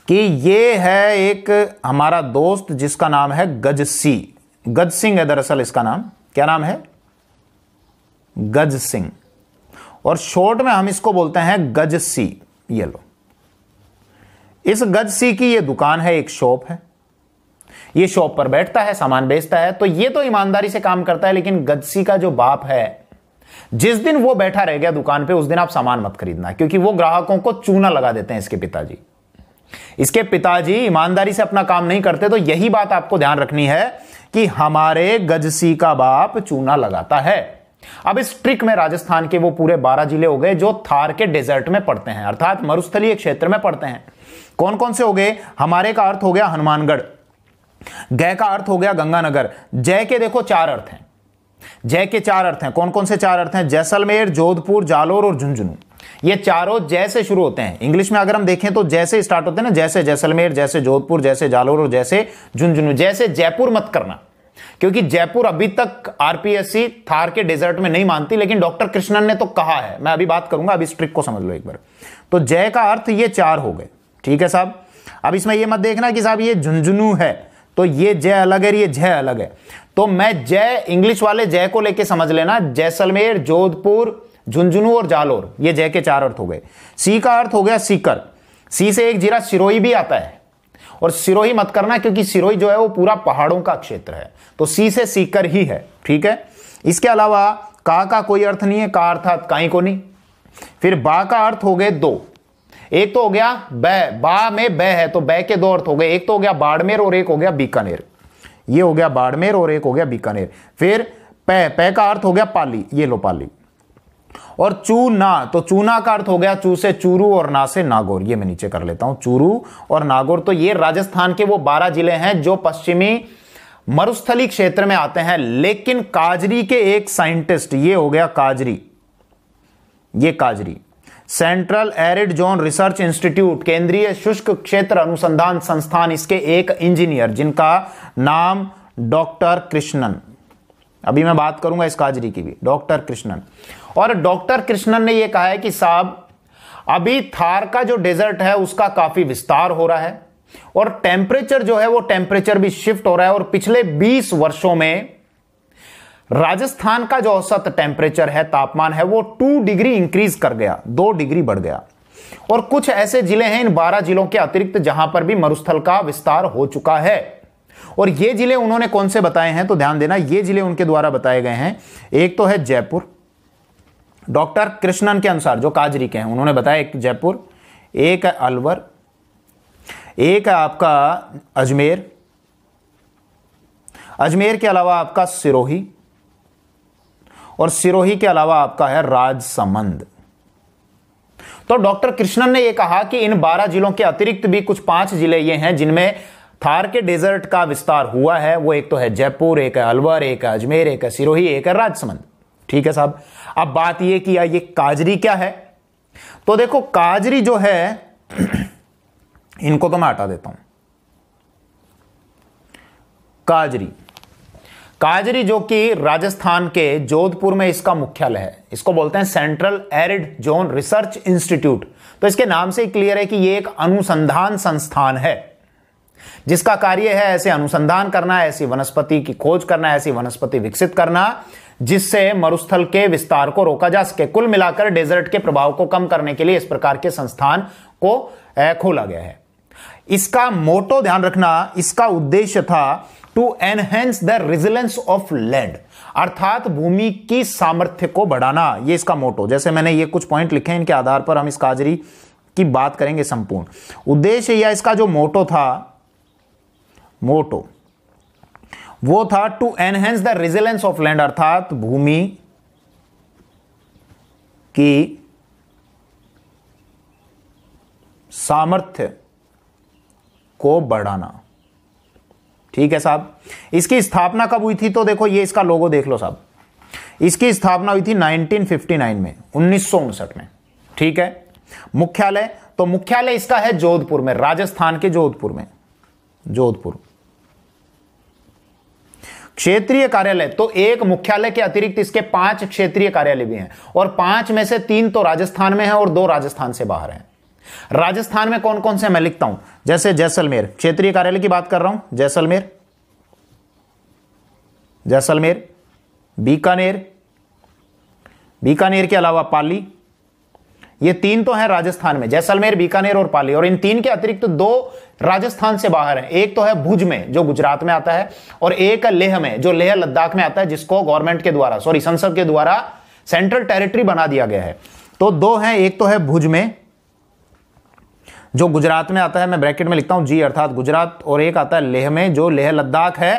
कि ये है एक हमारा दोस्त जिसका नाम है गज सी गज सिंह है दरअसल इसका नाम क्या नाम है गज सिंह और शॉर्ट में हम इसको बोलते हैं गज सी ये लो इस गज सी की ये दुकान है एक शॉप है ये शॉप पर बैठता है सामान बेचता है तो ये तो ईमानदारी से काम करता है लेकिन गजसी का जो बाप है जिस दिन वो बैठा रह गया दुकान पे उस दिन आप सामान मत खरीदना क्योंकि वो ग्राहकों को चूना लगा देते हैं इसके पिताजी इसके पिताजी ईमानदारी से अपना काम नहीं करते तो यही बात आपको ध्यान रखनी है कि हमारे गजसी का बाप चूना लगाता है अब इस ट्रिक में राजस्थान के वो पूरे बारह जिले हो गए जो थार के डेजर्ट में पड़ते हैं अर्थात मरुस्थलीय क्षेत्र में पड़ते हैं कौन कौन से हो गए हमारे का अर्थ हो गया हनुमानगढ़ गय का अर्थ हो गया गंगानगर जय के देखो चार अर्थ हैं जय के चार अर्थ हैं कौन कौन से चार अर्थ हैं जैसलमेर जोधपुर जालोर और झुंझुनू ये चारों जैसे शुरू होते हैं इंग्लिश में अगर हम देखें तो जैसे स्टार्ट होते हैं ना जैसे जैसलमेर जैसे जोधपुर जैसे जालोर और जैसे झुंझुनू जैसे जयपुर मत करना क्योंकि जयपुर अभी तक आरपीएससी थार के डेजर्ट में नहीं मानती लेकिन डॉक्टर कृष्णन ने तो कहा है मैं अभी बात करूंगा अभी स्ट्रिक को समझ लो एक बार तो जय का अर्थ ये चार हो गए ठीक है साहब अब इसमें यह मत देखना कि साहब ये झुंझुनू है तो ये जय अलग है ये जय अलग है तो मैं जय इंग्लिश वाले जय को लेके समझ लेना जैसलमेर जोधपुर झुंझुनू और जालोर ये जय के चार अर्थ हो गए सी का अर्थ हो गया सीकर सी से एक जीरा सिरोही भी आता है और सिरोही मत करना क्योंकि सिरोही जो है वो पूरा पहाड़ों का क्षेत्र है तो सी से सीकर ही है ठीक है इसके अलावा का का कोई अर्थ नहीं है का अर्थात काई को नहीं फिर बा का अर्थ हो गए दो एक तो हो गया ब बा में ब है तो ब के दो अर्थ हो गए एक तो हो गया बाड़मेर और एक हो गया बीकानेर ये हो गया बाड़मेर और एक हो गया बीकानेर फिर पै पै का अर्थ हो गया पाली ये लो पाली और चू ना तो चूना का अर्थ हो गया चू से चूरू और ना से नागौर ये मैं नीचे कर लेता हूं चूरू और नागौर तो ये राजस्थान के वो बारह जिले हैं जो पश्चिमी मरुस्थली क्षेत्र में आते हैं लेकिन काजरी के एक साइंटिस्ट ये हो गया काजरी ये काजरी Central Arid Zone Research Institute केंद्रीय शुष्क क्षेत्र अनुसंधान संस्थान इसके एक इंजीनियर जिनका नाम डॉक्टर कृष्णन अभी मैं बात करूंगा इस काजरी की भी डॉक्टर कृष्णन और डॉक्टर कृष्णन ने यह कहा है कि साहब अभी थार का जो डेजर्ट है उसका काफी विस्तार हो रहा है और टेम्परेचर जो है वो टेम्परेचर भी शिफ्ट हो रहा है और पिछले 20 वर्षों में राजस्थान का जो औसत टेम्परेचर है तापमान है वो टू डिग्री इंक्रीज कर गया दो डिग्री बढ़ गया और कुछ ऐसे जिले हैं इन बारह जिलों के अतिरिक्त जहां पर भी मरुस्थल का विस्तार हो चुका है और ये ज़िले उन्होंने कौन से बताए हैं तो ध्यान देना ये ज़िले उनके द्वारा बताए गए हैं एक तो है जयपुर डॉक्टर कृष्णन के अनुसार जो काजरी के हैं उन्होंने बताया एक जयपुर एक है अलवर एक है आपका अजमेर अजमेर के अलावा आपका सिरोही और सिरोही के अलावा आपका है राजसमंद तो डॉक्टर कृष्णन ने यह कहा कि इन 12 जिलों के अतिरिक्त भी कुछ पांच जिले ये हैं जिनमें थार के डेजर्ट का विस्तार हुआ है वो एक तो है जयपुर एक है अलवर एक है अजमेर एक है सिरोही एक है राजसमंद ठीक है साहब अब बात ये किया ये काजरी क्या है तो देखो काजरी जो है इनको तो मैं हटा देता हूं काजरी काजरी जो कि राजस्थान के जोधपुर में इसका मुख्यालय है इसको बोलते हैं Central Arid Zone Research Institute तो इसके नाम से ही क्लियर है कि यह एक अनुसंधान संस्थान है जिसका कार्य है ऐसे अनुसंधान करना ऐसी वनस्पति की खोज करना ऐसी वनस्पति विकसित करना जिससे मरुस्थल के विस्तार को रोका जा सके कुल मिलाकर डेजर्ट के प्रभाव को कम करने के लिए इस प्रकार के संस्थान को खोला गया है इसका मोटो ध्यान रखना इसका उद्देश्य था to enhance the resilience of land अर्थात भूमि की सामर्थ्य को बढ़ाना ये इसका मोटो जैसे मैंने ये कुछ पॉइंट लिखे हैं इनके आधार पर हम इस काजरी की बात करेंगे संपूर्ण उद्देश्य या इसका जो मोटो था मोटो वो था to enhance the resilience of land अर्थात भूमि की सामर्थ्य को बढ़ाना ठीक है साहब इसकी स्थापना कब हुई थी तो देखो ये इसका लोगो देख लो साहब इसकी स्थापना हुई थी 1959 में उन्नीस में ठीक है मुख्यालय तो मुख्यालय इसका है जोधपुर में राजस्थान के जोधपुर में जोधपुर क्षेत्रीय कार्यालय तो एक मुख्यालय के अतिरिक्त इसके पांच क्षेत्रीय कार्यालय भी हैं और पांच में से तीन तो राजस्थान में है और दो राजस्थान से बाहर हैं राजस्थान में कौन कौन से मैं लिखता हूं जैसे जैसलमेर क्षेत्रीय कार्यालय की बात कर रहा हूं जैसलमेर जैसलमेर बीकानेर बीकानेर के अलावा पाली ये तीन तो हैं राजस्थान में जैसलमेर बीकानेर और पाली और इन तीन के अतिरिक्त तो दो राजस्थान से बाहर है एक तो है भुज में जो गुजरात में आता है और एक है लेह में जो लेह लद्दाख में आता है जिसको गवर्नमेंट के द्वारा सॉरी संसद के द्वारा सेंट्रल टेरिटरी बना दिया गया है तो दो है एक तो है भुज में जो गुजरात में आता है मैं ब्रैकेट में लिखता हूं जी अर्थात गुजरात और एक आता है लेह में जो लेह लद्दाख है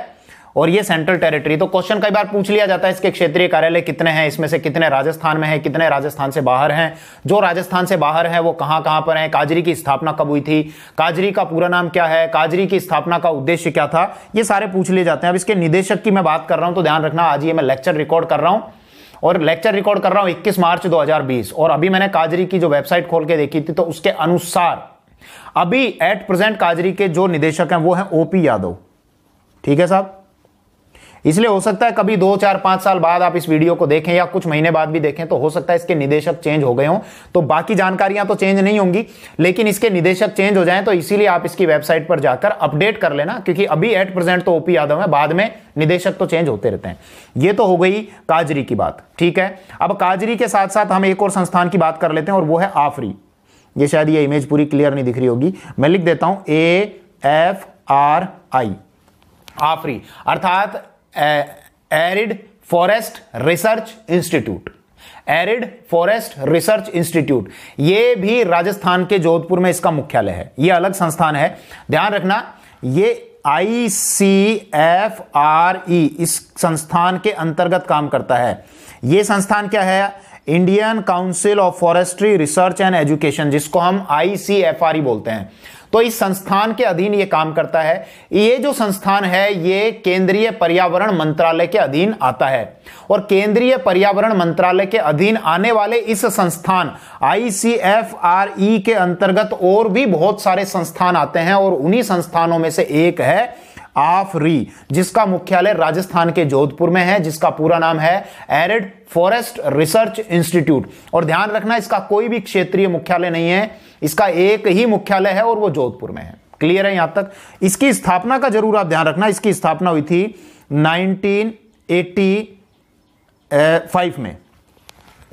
और ये सेंट्रल टेरिटरी तो क्वेश्चन कई बार पूछ लिया जाता है इसके क्षेत्रीय कार्यालय कितने हैं इसमें से कितने राजस्थान में है कितने राजस्थान से बाहर हैं जो राजस्थान से बाहर है वो कहां कहां पर हैं काजरी की स्थापना कब हुई थी काजरी का पूरा नाम क्या है काजरी की स्थापना का उद्देश्य क्या था ये सारे पूछ लिए जाते हैं अब इसके निदेशक की मैं बात कर रहा हूं तो ध्यान रखना आज ये मैं लेक्चर रिकॉर्ड कर रहा हूं और लेक्चर रिकॉर्ड कर रहा हूं 21 मार्च 2020 और अभी मैंने काजरी की जो वेबसाइट खोल के देखी थी तो उसके अनुसार अभी एट प्रेजेंट काजरी के जो निदेशक हैं वो हैं ओपी यादव ठीक है साहब इसलिए हो सकता है कभी दो चार पांच साल बाद आप इस वीडियो को देखें या कुछ महीने बाद भी देखें तो हो सकता है इसके निदेशक चेंज हो गए हों तो बाकी जानकारियां तो चेंज नहीं होंगी लेकिन इसके निदेशक चेंज हो जाए तो इसीलिए आप इसकी वेबसाइट पर जाकर अपडेट कर लेना क्योंकि अभी एट प्रेजेंट तो ओपी यादव है बाद में निदेशक तो चेंज होते रहते हैं यह तो हो गई काजरी की बात ठीक है अब काजरी के साथ साथ हम एक और संस्थान की बात कर लेते हैं और वो है आफरी ये शायद ये इमेज पूरी क्लियर नहीं दिख रही होगी मैं लिख देता हूं A F R I AFRI अर्थात Arid Forest Research Institute Arid Forest Research Institute यह भी राजस्थान के जोधपुर में इसका मुख्यालय है यह अलग संस्थान है ध्यान रखना यह आई सी एफ आर ई इस संस्थान के अंतर्गत काम करता है यह संस्थान क्या है Indian Council of Forestry Research and Education जिसको हम आई e बोलते हैं तो इस संस्थान के अधीन ये काम करता है ये जो संस्थान है ये केंद्रीय पर्यावरण मंत्रालय के अधीन आता है और केंद्रीय पर्यावरण मंत्रालय के अधीन आने वाले इस संस्थान आईसीएफआरई e के अंतर्गत और भी बहुत सारे संस्थान आते हैं और उन्हीं संस्थानों में से एक है री जिसका मुख्यालय राजस्थान के जोधपुर में है जिसका पूरा नाम है एरिड फॉरेस्ट रिसर्च इंस्टीट्यूट और ध्यान रखना इसका कोई भी क्षेत्रीय मुख्यालय नहीं है इसका एक ही मुख्यालय है और वो जोधपुर में है क्लियर है यहां तक इसकी स्थापना का जरूर आप ध्यान रखना इसकी स्थापना हुई थी 1985 में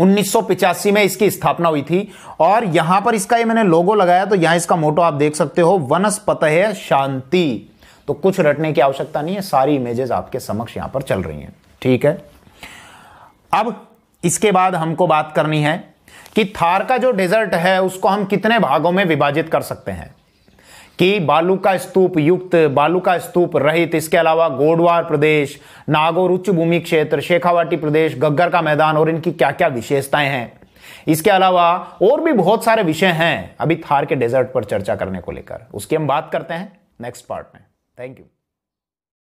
1985 में इसकी स्थापना हुई थी और यहां पर इसका ये मैंने लोगो लगाया तो यहां इसका मोटो आप देख सकते हो वनस्पत है शांति तो कुछ रटने की आवश्यकता नहीं है सारी इमेजेस आपके समक्ष यहां पर चल रही हैं ठीक है अब इसके बाद हमको बात करनी है कि थार का जो डेजर्ट है उसको हम कितने भागों में विभाजित कर सकते हैं कि बालू का स्तूप युक्त बालू का स्तूप रहित इसके अलावा गोडवार प्रदेश नागौर उच्च भूमि क्षेत्र शेखावाटी प्रदेश गग्गर का मैदान और इनकी क्या क्या विशेषताएं हैं इसके अलावा और भी बहुत सारे विषय हैं अभी थार के डेजर्ट पर चर्चा करने को लेकर उसकी हम बात करते हैं नेक्स्ट पार्ट में Thank you.